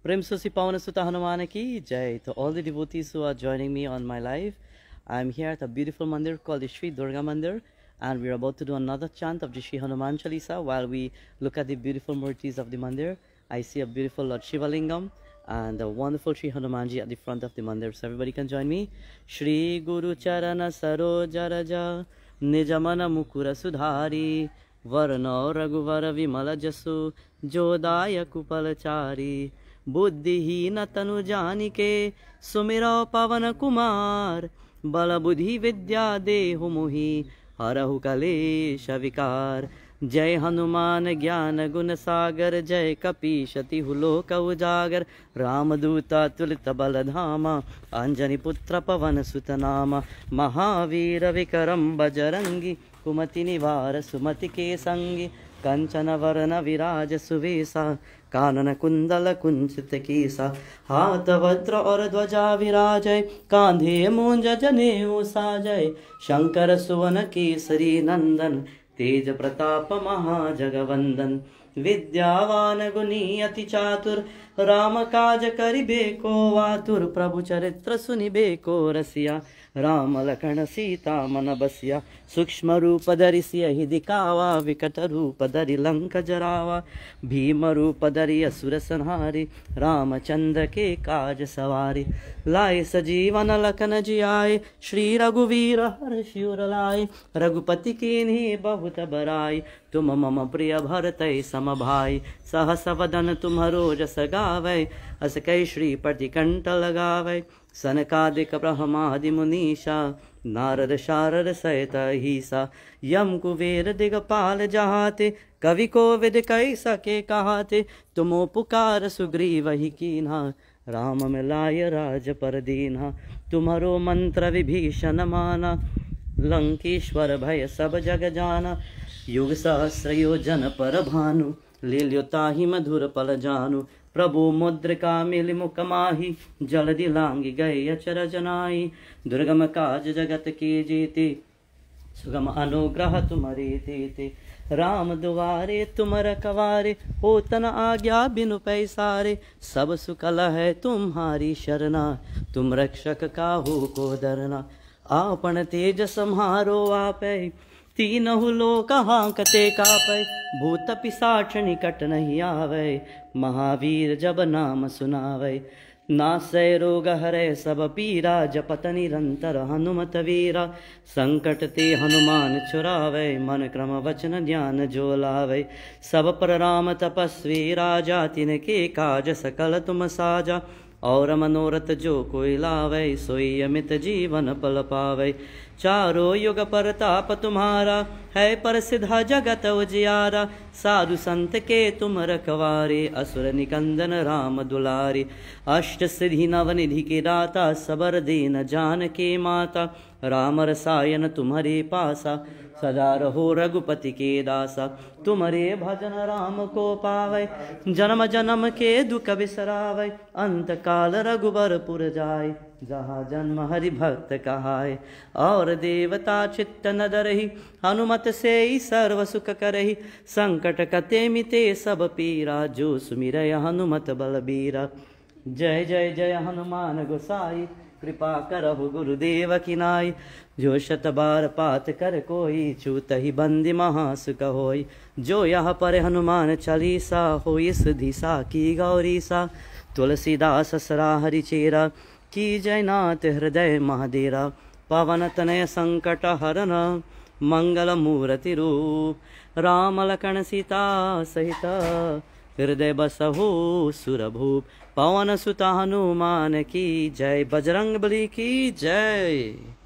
Prem Susipavanasuta Hanumana ki Jai to all the devotees who are joining me on my live. I'm here at a beautiful mandir called the Shri Durga Mandir and we're about to do another chant of the Shri Hanuman Chalisa while we look at the beautiful murtis of the mandir. I see a beautiful Lord Shiva Lingam and a wonderful Shri Hanumanji at the front of the mandir. So everybody can join me. Shri Guru Charana Saroja Raja Nijamana Mukura Sudhari Varno Raguvara Vimala Jasu Jodaya Kupalachari बुद्धिहीन तनु जानिके के सुमिरो पवन कुमार बल बुद्धि विद्या देहु मुहि हरहु कलेश विकार जय हनुमान ज्ञान गुण सागर जय कपीशति हुलोक उजागर रामदूता तुलित बल धामा अंजनी पुत्र पवन सुत महावीर विकरम बजरंगी कुमति निवार सुमति के संगी कञ्चनवरनविराजसुवेसा काननकुन्दलकुञ्चितकीसा हातवज्र और ध्वजा विराजय कान्धे मुञ्ज जनेऊ साजय शङ्कर सुवन केसरी नंदन तेज प्रताप महाजगवंदन विद्यावान गुनी अति चातुर राम काज करिबे को वातुर प्रभु चरित्र सुनिबे को रसिया राम ಲಖಣ सीता ಬಸ್ಯ ಸೂಕ್ಷ್ಮ ರೂಪ ಧರಿಸಿ ಅಹಿ ದಿಕಾವ ವಿಕಟ ರೂಪ ಧರಿ ಲಂಕ ಜರಾವ ಭೀಮ ರೂಪ ಧರಿ ಅಸುರ ಸಂಹಾರಿ ರಾಮಚಂದ್ರ के काज सवारे लाए सजीवन लखन जियाए श्री रघुवीर हर शिवर लाए रघुपति किन्हीं बहुत बराय तुम मम प्रिय भरत सम भाई सहस वदन तुम्हरो जस गावै अस कै श्रीपति कंठ लगावै सनकादिक मुनीषा नारद शारद सहित हीसा यम कुबेर दिगपाल जहाते कवि कोविद कई सके कहाते तुमो पुकार सुग्री वही कीन्हा राम मिलाय राज पर दीना तुम्हारो मंत्र विभीषण माना लंकेश्वर भय सब जग जाना युग सहस्र योजन पर भानु ले ल्यो ताहि मधुर पल जानु प्रभु मुद्रिका मिल मुख माही जलदि लांगी गए अचर जनाई दुर्गम काज जगत की जीती सुगम अनुग्रह तुम्हारी तीति राम दुआरे तुम रखवारे हो तन आज्ञा बिनु पैसारे सब सुकल है तुम्हारी शरणा तुम रक्षक का हो को धरना आपन तेज संहारो आप तीनहु लोक हांकते कापै भूत पिसाच निकट नहीं आवय महावीर जब नाम सुनावय नासै रोग हरे सब पीरा जपत निरंतर हनुमत वीरा संकट ते हनुमान छुरावै मन क्रम वचन ध्यान जो लावय सब पर राम तपस्वी राजा तिन के काज सकल तुम साजा और मनोरथ जो कोई लावै सोई अमित जीवन पल पावै चारो युग पर ताप तुम्हारा है परसिधा जगत उजियारा साधु संत के तुम रखवारे असुर निकंदन राम दुलारे अष्ट सिद्धि नव निधि के दाता सबर दीन जान के माता राम रसायन तुम्हारे पासा सदा रहो रघुपति के दासा तुम्हारे भजन राम को पावे जन्म जन्म के दुख बिसरावे अंत काल रघुबर पुर जाए जहाँ जन्म हरि भक्त कहाय और देवता चित्त न दरही हनुमत से ही सर्व सुख करही संकट कते मिते सब पीरा जो सुमिर हनुमत बलबीरा जय जय जय हनुमान गोसाई कृपा करहु गुरुदेव किनाय जो शत बार पात कर कोई छूत ही बंदी महासुख होई जो यह पर हनुमान चालीसा हो इस दिशा की गौरी सा तुलसीदास सरा हरिचेरा की जय नाथ हृदय महादेरा पवन तनय संकट हरण मंगल मूर्ति रूप राम लखन सीता सहित हृदय बसहु सुरभूप पवन सुत हनुमान की जय बजरंग बली की जय